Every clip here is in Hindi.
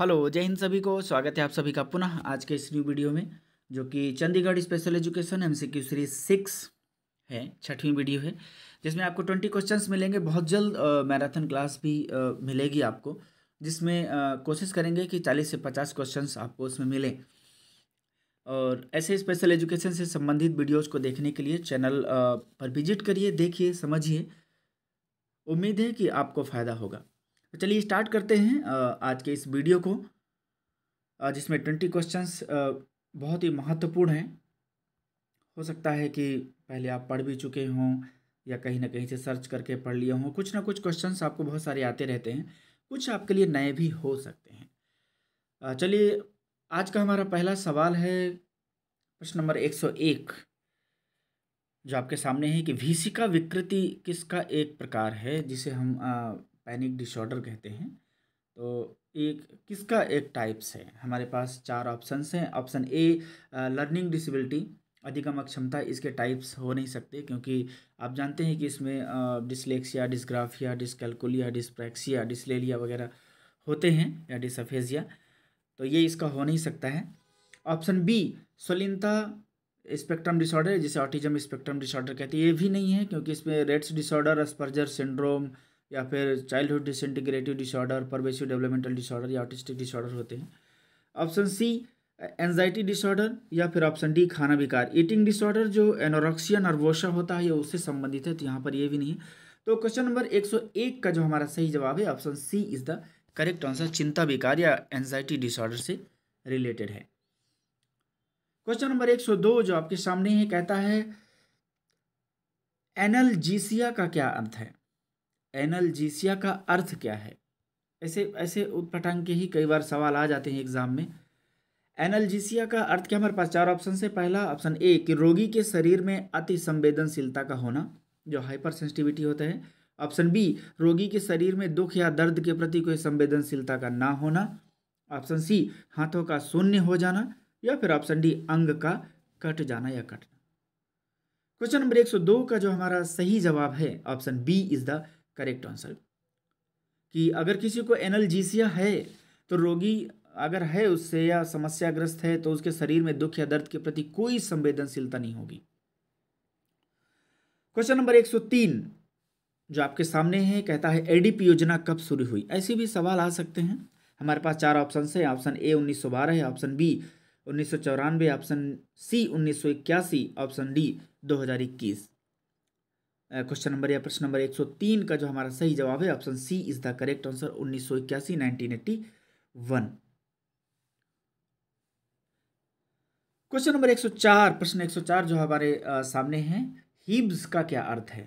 हेलो जय हिंद सभी को स्वागत है आप सभी का पुनः आज के इस न्यू वीडियो में जो कि Chandigarh special education M C series six है छठवीं वीडियो है जिसमें आपको ट्वेंटी क्वेश्चंस मिलेंगे बहुत जल्द मैराथन क्लास भी आ, मिलेगी आपको जिसमें कोशिश करेंगे कि चालीस से पचास क्वेश्चन आपको उसमें मिलें और ऐसे स्पेशल एजुकेशन से संबंधित वीडियोज़ को देखने के लिए चैनल पर विजिट करिए देखिए समझिए उम्मीद है कि आपको फ़ायदा होगा तो चलिए स्टार्ट करते हैं आज के इस वीडियो को जिसमें ट्वेंटी क्वेश्चंस बहुत ही महत्वपूर्ण हैं हो सकता है कि पहले आप पढ़ भी चुके हों या कहीं ना कहीं से सर्च करके पढ़ लिए हों कुछ ना कुछ क्वेश्चंस आपको बहुत सारे आते रहते हैं कुछ आपके लिए नए भी हो सकते हैं चलिए आज का हमारा पहला सवाल है प्रश्न नंबर एक सौ एक जो आपके सामने है कि भीषिका विकृति किसका एक प्रकार है जिसे हम पैनिक डिसऑर्डर कहते हैं तो एक किसका एक टाइप्स है हमारे पास चार ऑप्शंस हैं ऑप्शन ए लर्निंग डिसेबिलिटी अधिकम अक्षमता इसके टाइप्स हो नहीं सकते क्योंकि आप जानते हैं कि इसमें dyslexia dysgraphia dyscalculia dyspraxia dyslalia वगैरह होते हैं या डिसफेजिया तो ये इसका हो नहीं सकता है ऑप्शन बी सलिनता स्पेक्ट्रम डिसऑर्डर जिसे ऑटिज्म स्पेक्ट्रम डिसऑर्डर कहते हैं ये भी नहीं है क्योंकि इसमें रेड्स डिसऑर्डर अस्पर्जर सिंड्रोम या फिर childhood disintegrative disorder pervasive developmental disorder या ऑटिस्टिक डिसऑर्डर होते हैं ऑप्शन सी एनजाइटी डिसऑर्डर या फिर ऑप्शन डी खाना विकार ईटिंग डिसऑर्डर जो एनोरक्सिया नर्वोशा होता है ये उससे संबंधित है तो यहाँ पर ये भी नहीं तो क्वेश्चन नंबर 101 का जो हमारा सही जवाब है option C is the correct answer चिंता विकार या एनजाइटी डिसऑर्डर से रिलेटेड है क्वेश्चन नंबर 102 जो आपके सामने है कहता है एनलजीसिया का क्या अर्थ है एनलजीसिया का अर्थ क्या है ऐसे ऐसे उत्पटांग के ही कई बार सवाल आ जाते हैं एग्ज़ाम में एनलजीसिया का अर्थ क्या हमारे पास चार ऑप्शन से पहला ऑप्शन ए कि रोगी के शरीर में अति संवेदनशीलता का होना जो हाइपर सेंसिटिविटी होता है ऑप्शन बी रोगी के शरीर में दुख या दर्द के प्रति कोई संवेदनशीलता का ना होना ऑप्शन सी हाथों का शून्य हो जाना या फिर ऑप्शन डी अंग का कट जाना या कटना क्वेश्चन नंबर एक सौ दो का जो हमारा सही जवाब है option B is the correct answer कि अगर किसी को एनलजीसिया है तो रोगी अगर है उससे या समस्याग्रस्त है तो उसके शरीर में दुख या दर्द के प्रति कोई संवेदनशीलता नहीं होगी क्वेश्चन नंबर 103 जो आपके सामने है कहता है एडीपी योजना कब शुरू हुई ऐसे भी सवाल आ सकते हैं हमारे पास चार ऑप्शन है ऑप्शन ए उन्नीस सौ बारह ऑप्शन बी उन्नीस सौ चौरानवे ऑप्शन सी उन्नीस सौ इक्यासी ऑप्शन डी दो हजार इक्कीस क्वेश्चन नंबर या प्रश्न नंबर 103 का जो हमारा सही जवाब है option C is the correct answer उन्नीस सौ इक्यासी nineteen eighty one question number 104 प्रश्न 104 जो हमारे सामने हैं हीब्स का क्या अर्थ है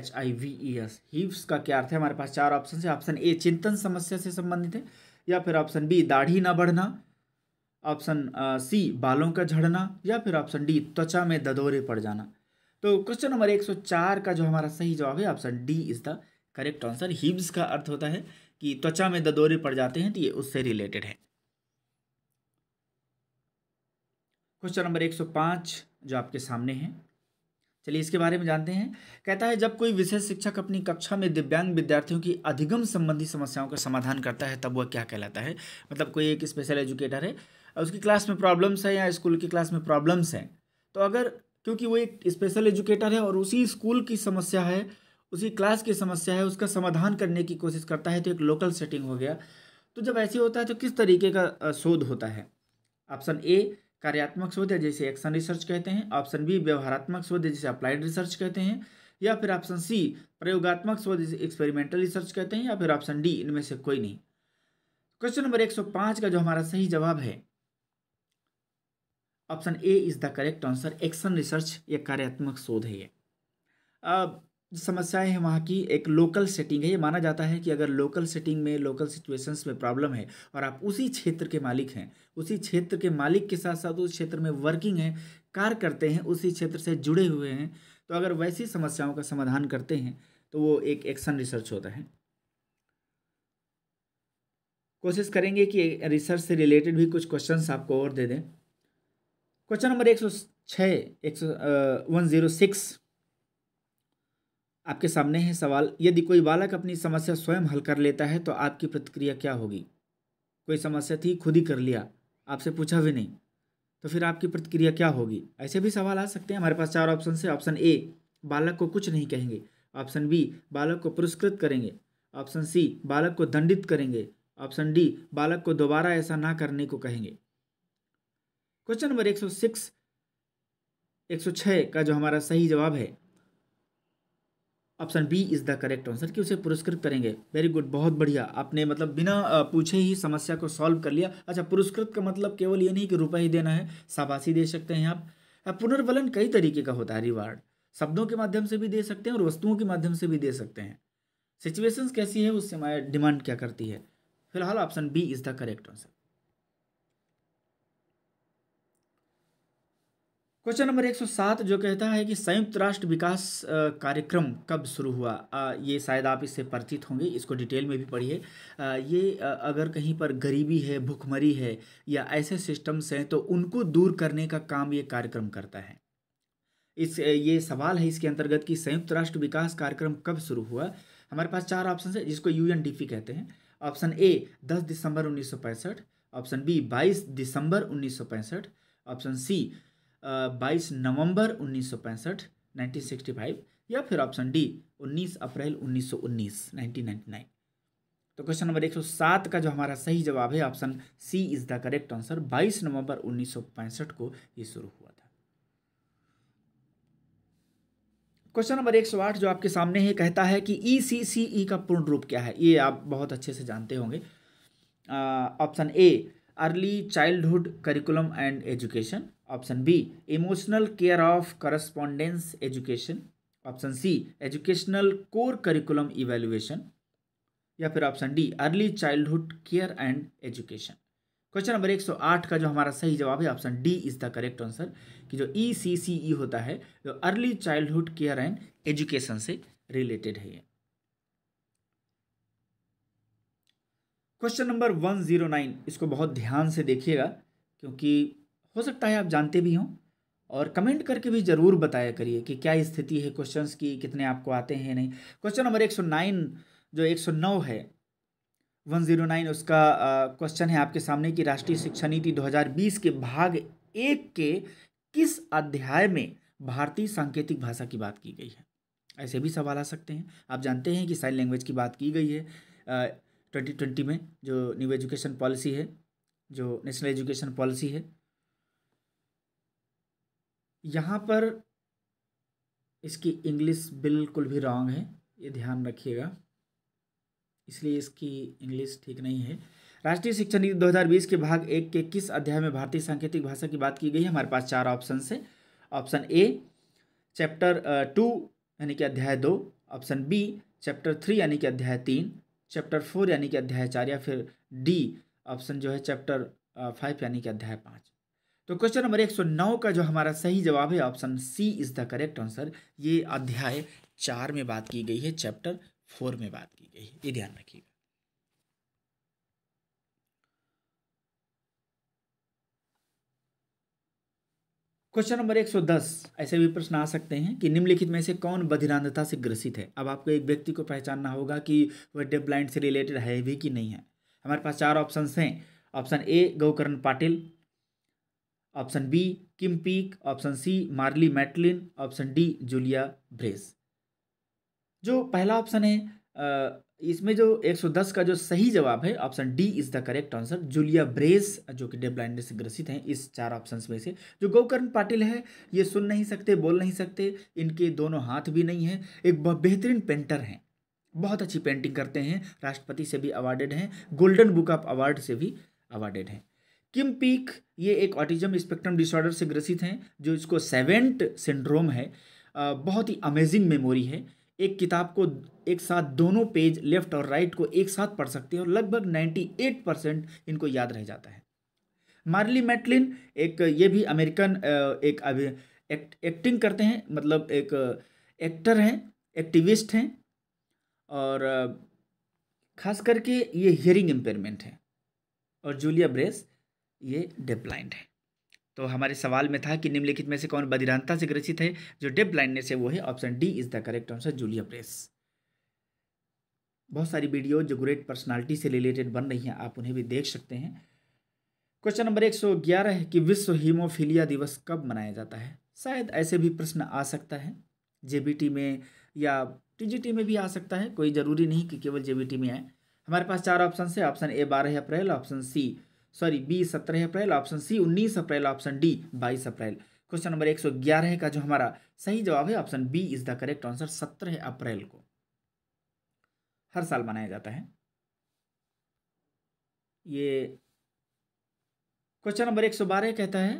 H I V E S हीब्स का क्या अर्थ है हमारे पास चार ऑप्शन है ऑप्शन ए चिंतन समस्या से संबंधित है या फिर ऑप्शन बी दाढ़ी ना बढ़ना ऑप्शन सी बालों का झड़ना या फिर ऑप्शन डी त्वचा में ददोरे पड़ जाना तो क्वेश्चन नंबर 104 का जो हमारा सही जवाब है option D is the correct answer हिब्स का अर्थ होता है कि त्वचा में ददोरे पड़ जाते हैं तो ये उससे रिलेटेड है क्वेश्चन नंबर 105 जो आपके सामने है चलिए इसके बारे में जानते हैं कहता है जब कोई विशेष शिक्षक अपनी कक्षा में दिव्यांग विद्यार्थियों की अधिगम संबंधी समस्याओं का समाधान करता है तब वह क्या कहलाता है मतलब कोई एक स्पेशल एजुकेटर है उसकी क्लास में प्रॉब्लम्स है या स्कूल की क्लास में प्रॉब्लम्स हैं तो अगर क्योंकि वो एक स्पेशल एजुकेटर है और उसी स्कूल की समस्या है उसी क्लास की समस्या है उसका समाधान करने की कोशिश करता है तो एक लोकल सेटिंग हो गया तो जब ऐसे होता है तो किस तरीके का शोध होता है ऑप्शन ए कार्यात्मक शोध है जैसे एक्शन रिसर्च कहते हैं ऑप्शन बी व्यवहारात्मक शोध है जैसे अप्लाइड रिसर्च कहते हैं या फिर ऑप्शन सी प्रयोगात्मक शोध जैसे एक्सपेरिमेंटल रिसर्च कहते हैं या फिर ऑप्शन डी इनमें से कोई नहीं क्वेश्चन नंबर एक का जो हमारा सही जवाब है option A is the correct answer action research या कार्यात्मक शोध है ये अब समस्याएं हैं वहाँ की एक लोकल सेटिंग है ये माना जाता है कि अगर लोकल सेटिंग में लोकल सिचुएशंस में प्रॉब्लम है और आप उसी क्षेत्र के मालिक हैं उसी क्षेत्र के मालिक के साथ साथ उस क्षेत्र में वर्किंग है कार्य करते हैं उसी क्षेत्र से जुड़े हुए हैं तो अगर वैसी समस्याओं का समाधान करते हैं तो वो एक एक्शन रिसर्च होता है कोशिश करेंगे कि रिसर्च से रिलेटेड भी कुछ क्वेश्चंस आपको और दे दें क्वेश्चन नंबर एक सौ छः एक सौ वन जीरो सिक्स आपके सामने है सवाल यदि कोई बालक अपनी समस्या स्वयं हल कर लेता है तो आपकी प्रतिक्रिया क्या होगी कोई समस्या थी खुद ही कर लिया आपसे पूछा भी नहीं तो फिर आपकी प्रतिक्रिया क्या होगी ऐसे भी सवाल आ सकते हैं हमारे पास चार ऑप्शन से ऑप्शन ए बालक को कुछ नहीं कहेंगे ऑप्शन बी बालक को पुरस्कृत करेंगे ऑप्शन सी बालक को दंडित करेंगे ऑप्शन डी बालक को दोबारा ऐसा ना करने को कहेंगे क्वेश्चन नंबर एक सौ सिक्स एक सौ छः का जो हमारा सही जवाब है option B is the correct answer कि उसे पुरस्कृत करेंगे वेरी गुड बहुत बढ़िया आपने मतलब बिना पूछे ही समस्या को सॉल्व कर लिया अच्छा पुरस्कृत का मतलब केवल ये नहीं कि रुपये ही देना है शाबाशी दे सकते हैं आप पुनर्वलन कई तरीके का होता है रिवार्ड शब्दों के माध्यम से भी दे सकते हैं और वस्तुओं के माध्यम से भी दे सकते हैं सिचुएशंस कैसी है उससे हमारे डिमांड क्या करती है फिलहाल option B is the correct answer question number 107 जो कहता है कि संयुक्त राष्ट्र विकास कार्यक्रम कब शुरू हुआ आ, ये शायद आप इससे परिचित होंगे इसको डिटेल में भी पढ़िए ये आ, अगर कहीं पर गरीबी है भुखमरी है या ऐसे सिस्टम्स हैं तो उनको दूर करने का काम ये कार्यक्रम करता है इस ये सवाल है इसके अंतर्गत कि संयुक्त राष्ट्र विकास कार्यक्रम कब शुरू हुआ हमारे पास चार ऑप्शन है जिसको यू कहते हैं ऑप्शन ए दस दिसंबर उन्नीस ऑप्शन बी बाईस दिसंबर उन्नीस ऑप्शन सी बाईस नवंबर उन्नीस सौ पैंसठ नाइनटीन सिक्सटी फाइव या फिर ऑप्शन डी उन्नीस अप्रैल उन्नीस सौ उन्नीस नाइनटीन नाइन्टी नाइन तो क्वेश्चन नंबर एक सौ सात का जो हमारा सही जवाब है option C is the correct answer बाईस नवंबर उन्नीस सौ पैंसठ को ये शुरू हुआ था क्वेश्चन नंबर एक सौ आठ जो आपके सामने है कहता है कि ई सी सी ई का पूर्ण रूप क्या है ये आप बहुत अच्छे से जानते होंगे option A early childhood curriculum and education option B emotional care of correspondence education option C educational core curriculum evaluation या फिर option D early childhood care and education question number 108 का जो हमारा सही जवाब है option D is the correct answer कि जो ई सी सी ई होता है जो early childhood care and education से रिलेटेड है ये question number one zero nine इसको बहुत ध्यान से देखिएगा क्योंकि हो सकता है आप जानते भी हों और कमेंट करके भी ज़रूर बताया करिए कि क्या स्थिति है क्वेश्चंस की कितने आपको आते हैं नहीं क्वेश्चन नंबर एक सौ नाइन जो एक सौ नौ है वन ज़ीरो नाइन उसका क्वेश्चन है आपके सामने कि राष्ट्रीय शिक्षा नीति दो हज़ार बीस के भाग एक के किस अध्याय में भारतीय सांकेतिक भाषा की बात की गई है ऐसे भी सवाल आ सकते हैं आप जानते हैं कि साइन लैंग्वेज की बात की गई है ट्वेंटी ट्वेंटी में जो न्यू एजुकेशन पॉलिसी है जो नेशनल एजुकेशन पॉलिसी है यहाँ पर इसकी इंग्लिश बिल्कुल भी रॉन्ग है ये ध्यान रखिएगा इसलिए इसकी इंग्लिश ठीक नहीं है राष्ट्रीय शिक्षा नीति 2020 के भाग एक के किस अध्याय में भारतीय सांकेतिक भाषा की बात की गई है हमारे पास चार ऑप्शन है ऑप्शन ए चैप्टर टू यानी कि अध्याय दो ऑप्शन बी चैप्टर थ्री यानी कि अध्याय तीन चैप्टर फोर यानी कि अध्याय चार या फिर डी ऑप्शन जो है चैप्टर फाइव यानी कि अध्याय पाँच तो क्वेश्चन नंबर एक सौ नौ का जो हमारा सही जवाब है option C is the correct answer ये अध्याय चार में बात की गई है चैप्टर फोर में बात की गई है ये ध्यान रखिएगा क्वेश्चन नंबर 110 ऐसे भी प्रश्न आ सकते हैं कि निम्नलिखित में से कौन बधिरांधता से ग्रसित है अब आपको एक व्यक्ति को पहचानना होगा कि वह डेफ ब्लाइंड से रिलेटेड है भी कि नहीं है हमारे पास चार ऑप्शन हैं option A Gaukaran Patil option B Kim Peek option C Marlee Matlin option D Julia Brace जो पहला ऑप्शन है इसमें जो 110 का जो सही जवाब है option D is the correct answer Julia Brace जो कि डेबलाइंडनेस से ग्रसित हैं इस चार ऑप्शन में से जो गोकर्ण पाटिल है ये सुन नहीं सकते बोल नहीं सकते इनके दोनों हाथ भी नहीं हैं एक बेहतरीन पेंटर हैं बहुत अच्छी पेंटिंग करते हैं राष्ट्रपति से भी अवार्डेड हैं गोल्डन बुक ऑफ अवार्ड से भी अवार्डेड हैं किम पीक ये एक ऑटिज्म स्पेक्ट्रम डिसऑर्डर से ग्रसित हैं जो इसको सेवेंट सिंड्रोम है बहुत ही अमेजिंग मेमोरी है एक किताब को एक साथ दोनों पेज लेफ्ट और राइट को एक साथ पढ़ सकते हैं और लगभग 98 परसेंट इनको याद रह जाता है मार्ली मैटलिन एक ये भी अमेरिकन एक अभी एक, एक्टिंग करते हैं मतलब एक एक्टर हैं एक्टिविस्ट हैं और खास करके ये हियरिंग इम्पेयरमेंट है और जूलिया ब्रेस ये डेप्लाइंट है तो हमारे सवाल में था कि निम्नलिखित में से कौन बधिरानता से ग्रसित है जो डेप ब्लाइंडनेस है वो है option D is the correct answer Julia Brace बहुत सारी वीडियो जो ग्रेट पर्सनालिटी से रिलेटेड बन रही हैं आप उन्हें भी देख सकते हैं क्वेश्चन नंबर एक सौ ग्यारह है कि विश्व हीमोफीलिया दिवस कब मनाया जाता है शायद ऐसे भी प्रश्न आ सकता है जे में या टी में भी आ सकता है कोई ज़रूरी नहीं कि केवल जे में आए हमारे पास चार ऑप्शन है ऑप्शन ए बारह अप्रैल ऑप्शन सी सॉरी बी सत्रह अप्रैल ऑप्शन सी उन्नीस अप्रैल ऑप्शन डी बाईस अप्रैल क्वेश्चन नंबर एक सौ ग्यारह का जो हमारा सही जवाब है option B is the correct answer सत्रह अप्रैल को हर साल मनाया जाता है ये क्वेश्चन नंबर एक सौ बारह कहता है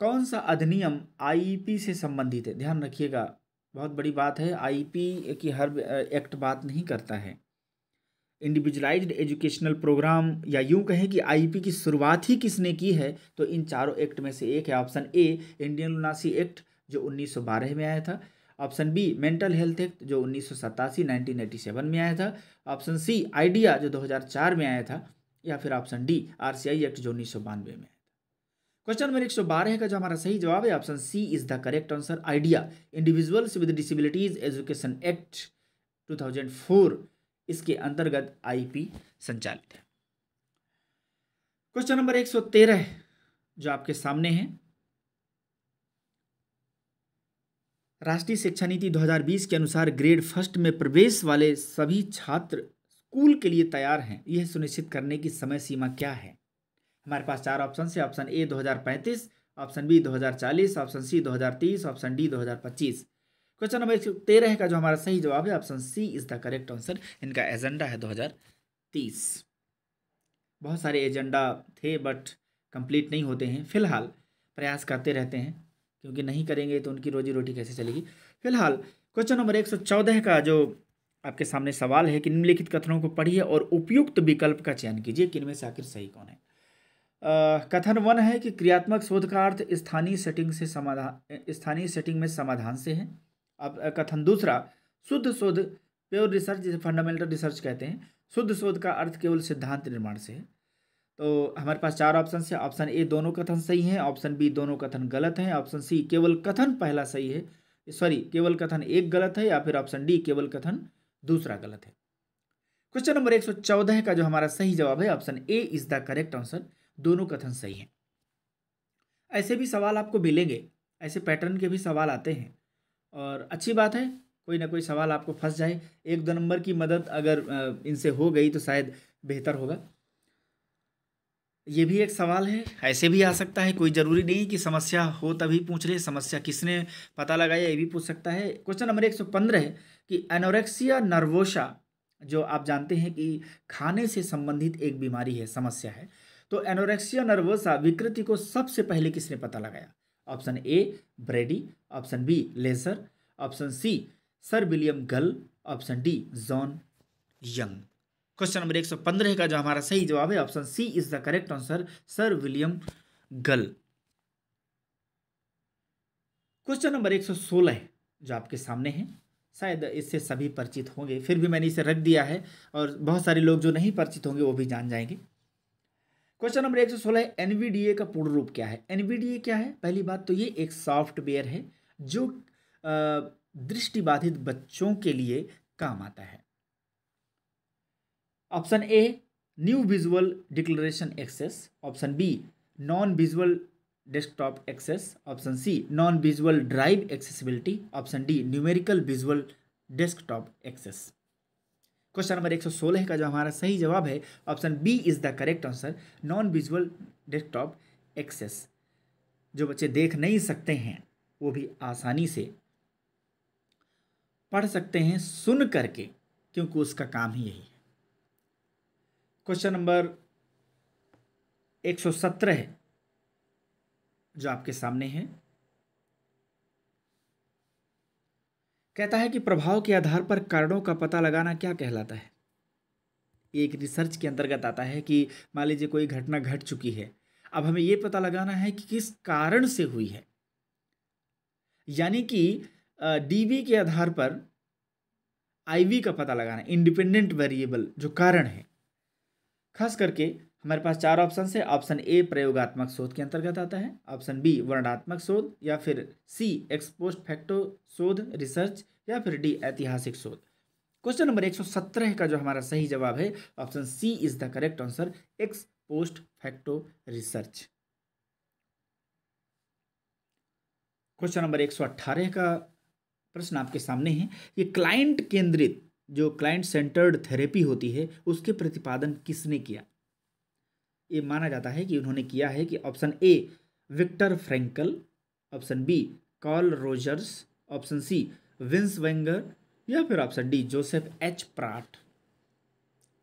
कौन सा अधिनियम आईपी e से संबंधित है ध्यान रखिएगा बहुत बड़ी बात है आईपी e की हर एक्ट बात नहीं करता है इंडिविजुअलाइज्ड एजुकेशनल प्रोग्राम या यूं कहें कि आईपी e की शुरुआत ही किसने की है तो इन चारों एक्ट में से एक है option A Indian lunacy act जो 1912 में आया था option B mental health act जो उन्नीस सौ सतासी में आया था ऑप्शन सी आइडिया जो 2004 में आया था या फिर ऑप्शन डी आर एक्ट जो उन्नीस में आया था क्वेश्चन नंबर एक सौ बारह का जो हमारा सही जवाब है option C is the correct answer IDEA individuals with disabilities education act 2004 इसके अंतर्गत आईपी संचालित है क्वेश्चन नंबर एक सौ तेरह जो आपके सामने है राष्ट्रीय शिक्षा नीति 2020 के अनुसार ग्रेड फर्स्ट में प्रवेश वाले सभी छात्र स्कूल के लिए तैयार हैं यह सुनिश्चित करने की समय सीमा क्या है हमारे पास चार ऑप्शन है option A 2035 option B 2040 option C 2030 option D 2025 question number तेरह का जो हमारा सही जवाब है option C is the correct answer इनका एजेंडा है दो हज़ार तीस बहुत सारे एजेंडा थे बट कंप्लीट नहीं होते हैं फिलहाल प्रयास करते रहते हैं क्योंकि नहीं करेंगे तो उनकी रोजी रोटी कैसे चलेगी फिलहाल क्वेश्चन नंबर एक सौ चौदह का जो आपके सामने सवाल है कि निम्नलिखित कथनों को पढ़िए और उपयुक्त विकल्प का चयन कीजिए किन में से आखिर सही कौन है कथन वन है कि क्रियात्मक शोध का अर्थ स्थानीय सेटिंग से समाधान स्थानीय सेटिंग में समाधान से है अब कथन दूसरा शुद्ध शोध प्योर रिसर्च जिसे फंडामेंटल रिसर्च कहते हैं शुद्ध शोध का अर्थ केवल सिद्धांत निर्माण से है तो हमारे पास चार ऑप्शन है ऑप्शन ए दोनों कथन सही हैं ऑप्शन बी दोनों कथन गलत हैं ऑप्शन सी केवल कथन पहला सही है सॉरी केवल कथन एक गलत है या फिर ऑप्शन डी केवल कथन दूसरा गलत है क्वेश्चन नंबर एक सौ चौदह का जो हमारा सही जवाब है option A is the correct answer दोनों कथन सही हैं ऐसे भी सवाल आपको मिलेंगे ऐसे पैटर्न के भी सवाल आते हैं और अच्छी बात है कोई ना कोई सवाल आपको फंस जाए एक दो नंबर की मदद अगर इनसे हो गई तो शायद बेहतर होगा ये भी एक सवाल है ऐसे भी आ सकता है कोई ज़रूरी नहीं कि समस्या हो तभी पूछ ले समस्या किसने पता लगाया ये भी पूछ सकता है क्वेश्चन नंबर एक सौ पंद्रह है कि एनोरेक्सिया नर्वोशा जो आप जानते हैं कि खाने से संबंधित एक बीमारी है समस्या है तो एनोरेक्सिया नर्वोसा विकृति को सबसे पहले किसने पता लगाया option A Brady option B Lasegue option C sir William Gull option D John Young question number एक सौ पंद्रह का जो हमारा सही जवाब है option C is the correct answer sir William Gull question number एक सौ सोलह जो आपके सामने है शायद इससे सभी परिचित होंगे फिर भी मैंने इसे रख दिया है और बहुत सारे लोग जो नहीं परिचित होंगे वो भी जान जाएंगे क्वेश्चन नंबर एक सौ सोलह एनवीडीए का पूर्ण रूप क्या है एनवीडीए क्या है पहली बात तो ये एक सॉफ्टवेयर है जो दृष्टिबाधित बच्चों के लिए काम आता है option A new visual declaration access option B non visual desktop access option C non visual drive accessibility option D numerical visual desktop access question number 116 का जो हमारा सही जवाब है option B is the correct answer non visual desktop access जो बच्चे देख नहीं सकते हैं वो भी आसानी से पढ़ सकते हैं सुन करके क्योंकि उसका काम ही यही है क्वेश्चन नंबर 117 है जो आपके सामने है कहता है कि प्रभाव के आधार पर कारणों का पता लगाना क्या कहलाता है एक रिसर्च के अंतर्गत आता है कि मान लीजिए कोई घटना घट चुकी है अब हमें यह पता लगाना है कि किस कारण से हुई है यानी कि डीवी के आधार पर आईवी का पता लगाना इंडिपेंडेंट वेरिएबल जो कारण है खास करके हमारे पास चार ऑप्शन है ऑप्शन ए प्रयोगात्मक शोध के अंतर्गत आता है ऑप्शन बी वर्णात्मक शोध या फिर सी एक्सपोस्ट फैक्टो शोध रिसर्च या फिर डी ऐतिहासिक शोध क्वेश्चन नंबर एक सौ सत्रह का जो हमारा सही जवाब है option C is the correct answer ex post facto research question number एक सौ अट्ठारह का प्रश्न आपके सामने है कि क्लाइंट केंद्रित जो क्लाइंट सेंटर्ड थेरेपी होती है उसके प्रतिपादन किसने किया ये माना जाता है कि उन्होंने किया है कि option A Viktor Frankl option B Carl Rogers option C Win Wenger या फिर option D Joseph H Pratt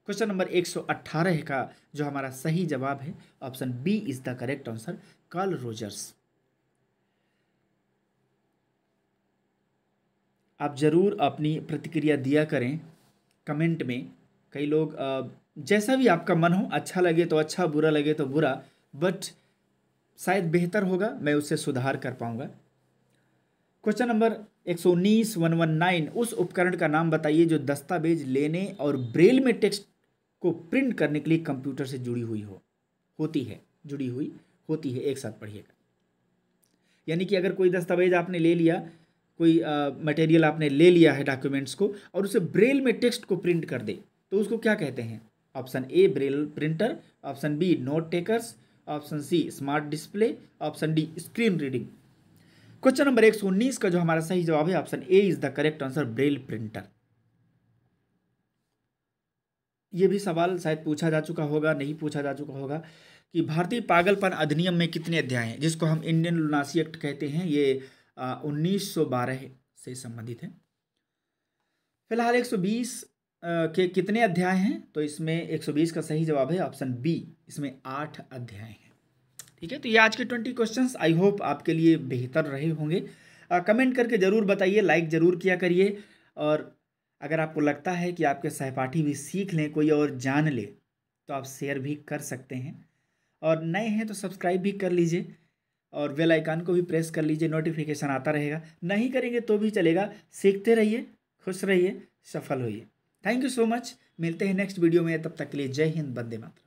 question number 118 का जो हमारा सही जवाब है option B is the correct answer Carl Rogers आप ज़रूर अपनी प्रतिक्रिया दिया करें कमेंट में कई लोग जैसा भी आपका मन हो अच्छा लगे तो अच्छा बुरा लगे तो बुरा बट शायद बेहतर होगा मैं उससे सुधार कर पाऊंगा क्वेश्चन नंबर 119 119 उस उपकरण का नाम बताइए जो दस्तावेज लेने और ब्रेल में टेक्स्ट को प्रिंट करने के लिए कंप्यूटर से जुड़ी हुई हो होती है जुड़ी हुई होती है एक साथ पढ़िएगा यानी कि अगर कोई दस्तावेज आपने ले लिया कोई मटेरियल आपने ले लिया है डॉक्यूमेंट्स को और उसे ब्रेल में टेक्स्ट को प्रिंट कर दे तो उसको क्या कहते हैं option A Braille printer option B note takers option C smart display option D screen reading question number एक सौ उन्नीस का जो हमारा सही जवाब है option A is the correct answer Braille printer ये भी सवाल शायद पूछा जा चुका होगा नहीं पूछा जा चुका होगा कि भारतीय पागलपन अधिनियम में कितने अध्याय हैं जिसको हम इंडियन लुनासी एक्ट कहते हैं ये उन्नीस सौ बारह से संबंधित है फिलहाल एक सौ बीस के कितने अध्याय हैं तो इसमें 120 का सही जवाब है ऑप्शन बी इसमें आठ अध्याय हैं ठीक है तो ये आज के ट्वेंटी क्वेश्चंस आई होप आपके लिए बेहतर रहे होंगे कमेंट करके ज़रूर बताइए लाइक ज़रूर किया करिए और अगर आपको लगता है कि आपके सहपाठी भी सीख लें कोई और जान ले तो आप शेयर भी कर सकते हैं और नए हैं तो सब्सक्राइब भी कर लीजिए और वेल आइकान को भी प्रेस कर लीजिए नोटिफिकेशन आता रहेगा नहीं करेंगे तो भी चलेगा सीखते रहिए खुश रहिए सफल होइए थैंक यू सो मच मिलते हैं नेक्स्ट वीडियो में तब तक के लिए जय हिंद बंदे मात्र